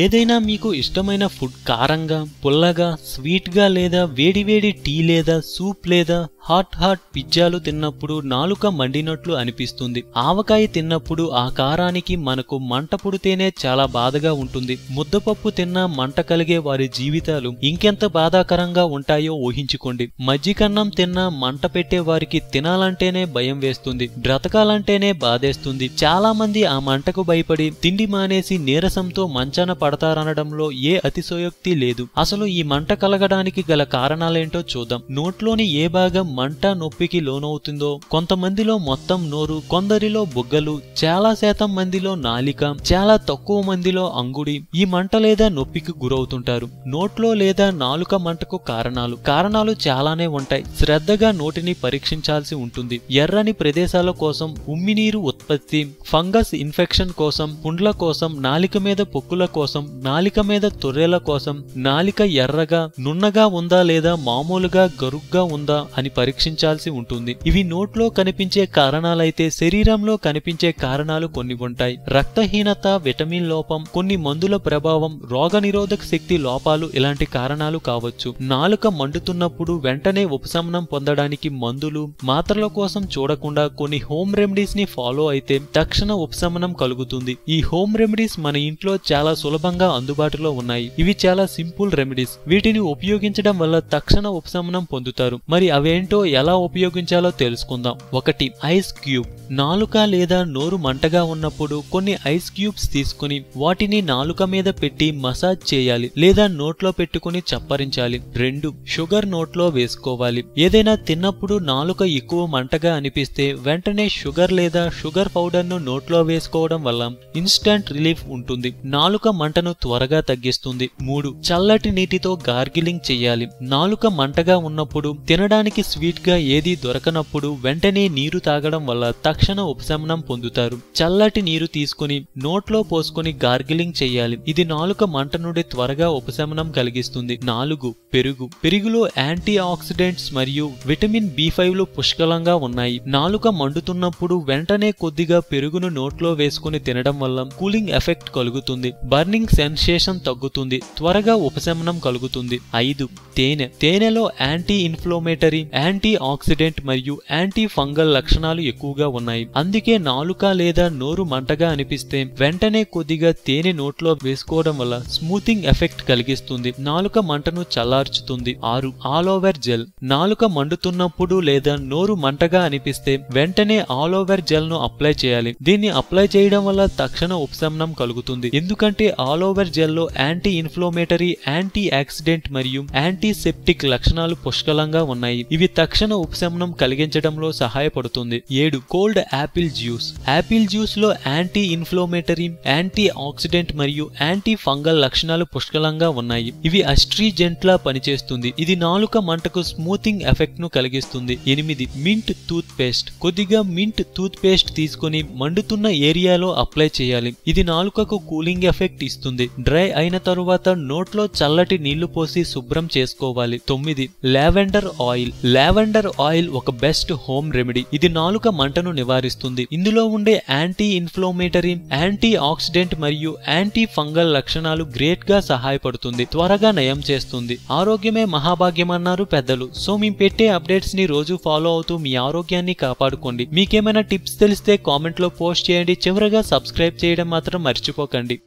ఏదైనా మీకు ఇష్టమైన ఫుడ్ కారంగా పుల్లగా స్వీట్గా లేదా వేడివేడి టీ లేదా సూప్ లేదా హాట్ హాట్ పిజ్జాలు తిన్నప్పుడు నాలుక మండినట్లు అనిపిస్తుంది ఆవకాయ తిన్నప్పుడు ఆ కారానికి మనకు మంట పుడితేనే చాలా బాధగా ఉంటుంది ముద్దపప్పు తిన్నా మంట కలిగే వారి జీవితాలు ఇంకెంత బాధాకరంగా ఉంటాయో ఊహించుకోండి మజ్జికన్నం తిన్నా మంట పెట్టే వారికి తినాలంటేనే భయం వేస్తుంది బ్రతకాలంటేనే బాధేస్తుంది చాలా మంది ఆ మంటకు భయపడి తిండి మానేసి నీరసంతో మంచాన పడతారనడంలో ఏ అతిశయోక్తి లేదు అసలు ఈ మంట కలగడానికి గల కారణాలేంటో చూద్దాం నోట్లోని ఏ భాగం మంట నొప్పికి లోనవుతుందో కొంతమందిలో మొత్తం నోరు కొందరిలో బుగ్గలు చాలా శాతం మందిలో నాలిక చాలా తక్కువ మందిలో అంగుడి ఈ మంట లేదా నొప్పికి గురవుతుంటారు నోట్లో లేదా నాలుక మంటకు కారణాలు కారణాలు చాలానే ఉంటాయి శ్రద్ధగా నోటిని పరీక్షించాల్సి ఉంటుంది ఎర్రని ప్రదేశాల కోసం ఉమ్మినీరు ఉత్పత్తి ఫంగస్ ఇన్ఫెక్షన్ కోసం పుండ్ల కోసం నాలిక మీద పొక్కుల కోసం నాలిక మీద తొర్రెల కోసం నాలిక ఎర్రగా నున్నగా ఉందా లేదా మామూలుగా గరుగ్గా ఉందా అని పరీక్షించాల్సి ఉంటుంది ఇవి నోట్లో కనిపించే కారణాలైతే శరీరంలో కనిపించే కారణాలు కొన్ని ఉంటాయి రక్తహీనత విటమిన్ లోపం కొన్ని మందుల ప్రభావం రోగనిరోధక శక్తి లోపాలు ఇలాంటి కారణాలు కావచ్చు నాలుక మండుతున్నప్పుడు వెంటనే ఉపశమనం పొందడానికి మందులు మాత్రల కోసం చూడకుండా కొన్ని హోమ్ రెమెడీస్ ని ఫాలో అయితే తక్షణ ఉపశమనం కలుగుతుంది ఈ హోమ్ రెమెడీస్ మన ఇంట్లో చాలా సులభంగా అందుబాటులో ఉన్నాయి ఇవి చాలా సింపుల్ రెమెడీస్ వీటిని ఉపయోగించడం వల్ల తక్షణ ఉపశమనం పొందుతారు మరి అవేంటో ఏంటో ఎలా ఉపయోగించాలో తెలుసుకుందాం ఒకటి ఐస్ క్యూబ్ నాలుక లేదా నోరు మంటగా ఉన్నప్పుడు కొన్ని ఐస్ క్యూబ్స్ తీసుకుని వాటిని నాలుక మీద పెట్టి మసాజ్ చేయాలి లేదా నోట్లో పెట్టుకుని చప్పరించాలి రెండు షుగర్ నోట్లో వేసుకోవాలి ఏదైనా తిన్నప్పుడు నాలుక ఎక్కువ మంటగా అనిపిస్తే వెంటనే షుగర్ లేదా షుగర్ పౌడర్ ను నోట్లో వేసుకోవడం వల్ల ఇన్స్టంట్ రిలీఫ్ ఉంటుంది నాలుక మంటను త్వరగా తగ్గిస్తుంది మూడు చల్లటి నీటితో గార్గిలింగ్ చేయాలి నాలుక మంటగా ఉన్నప్పుడు తినడానికి స్వీట్గా ఏది దొరకనప్పుడు వెంటనే నీరు తాగడం వల్ల తక్షణ ఉపశమనం పొందుతారు చల్లటి నీరు తీసుకుని నోట్లో పోసుకుని గార్గిలింగ్ చేయాలి ఇది నాలుక మంట నుండి త్వరగా ఉపశమనం కలిగిస్తుంది నాలుగు పెరుగు పెరుగులో యాంటీ ఆక్సిడెంట్స్ మరియు విటమిన్ బి ఫైవ్లు పుష్కలంగా ఉన్నాయి నాలుక మండుతున్నప్పుడు వెంటనే కొద్దిగా పెరుగును నోట్లో వేసుకుని తినడం వల్ల కూలింగ్ ఎఫెక్ట్ కలుగుతుంది బర్నింగ్ సెన్సేషన్ తగ్గుతుంది త్వరగా ఉపశమనం కలుగుతుంది ఐదు తేనె తేనెలో యాంటీ ఇన్ఫ్లోమేటరీ యాంటీ ఆక్సిడెంట్ మరియు యాంటీ ఫంగల్ లక్షణాలు ఎక్కువగా ఉన్నాయి అందుకే నాలుక లేదా నోరు మంటగా అనిపిస్తే వెంటనే కొద్దిగా తేనె నోట్లో వేసుకోవడం వల్ల స్మూతింగ్ ఎఫెక్ట్ కలిగిస్తుంది నాలుక మంటను చల్లార్చుతుంది ఆరు ఆల్ ఓవర్ జెల్ నాలుక మండుతున్నప్పుడు లేదా నోరు మంటగా అనిపిస్తే వెంటనే ఆలోవెర్ జెల్ ను అప్లై చేయాలి దీన్ని అప్లై చేయడం వల్ల తక్షణ ఉపశమనం కలుగుతుంది ఎందుకంటే ఆల్ జెల్ జెల్లో యాంటీ ఇన్ఫ్లోమేటరీ యాంటీ యాక్సిడెంట్ మరియు యాంటీసెప్టిక్ లక్షణాలు పుష్కలంగా ఉన్నాయి ఇవి తక్షణ ఉపశమనం కలిగించడంలో సహాయపడుతుంది ఏడు cold apple juice apple juice లో యాంటీ ఇన్ఫ్లోమేటరీ యాంటీ ఆక్సిడెంట్ మరియు యాంటీ ఫంగల్ లక్షణాలు పుష్కలంగా ఉన్నాయి ఇవి అస్ట్రీజెంట్ లా పనిచేస్తుంది ఇది నాలుక మంటకు స్మూతింగ్ ఎఫెక్ట్ ను కలిగిస్తుంది ఎనిమిది మింట్ టూత్ పేస్ట్ కొద్దిగా మింట్ టూత్ పేస్ట్ తీసుకుని మండుతున్న ఏరియాలో అప్లై చేయాలి ఇది నాలుకకు కూలింగ్ ఎఫెక్ట్ ఇస్తుంది డ్రై అయిన తరువాత నోట్లో చల్లటి నీళ్లు పోసి శుభ్రం చేసుకోవాలి తొమ్మిది లావెండర్ ఆయిల్ లావెండర్ ఆయిల్ ఒక బెస్ట్ హోమ్ రెమెడీ ఇది నాలుక మంటను నివారిస్తుంది ఇందులో ఉండే యాంటీ ఇన్ఫ్లోమేటరీ యాంటీ ఆక్సిడెంట్ మరియు యాంటీ ఫంగల్ లక్షణాలు గ్రేట్ గా సహాయపడుతుంది త్వరగా నయం చేస్తుంది ఆరోగ్యమే మహాభాగ్యం అన్నారు పెద్దలు సో మేము పెట్టే అప్డేట్స్ ని రోజు ఫాలో అవుతూ మీ ఆరోగ్యాన్ని కాపాడుకోండి మీకేమైనా టిప్స్ తెలిస్తే కామెంట్ లో పోస్ట్ చేయండి చివరగా సబ్స్క్రైబ్ చేయడం మాత్రం మర్చిపోకండి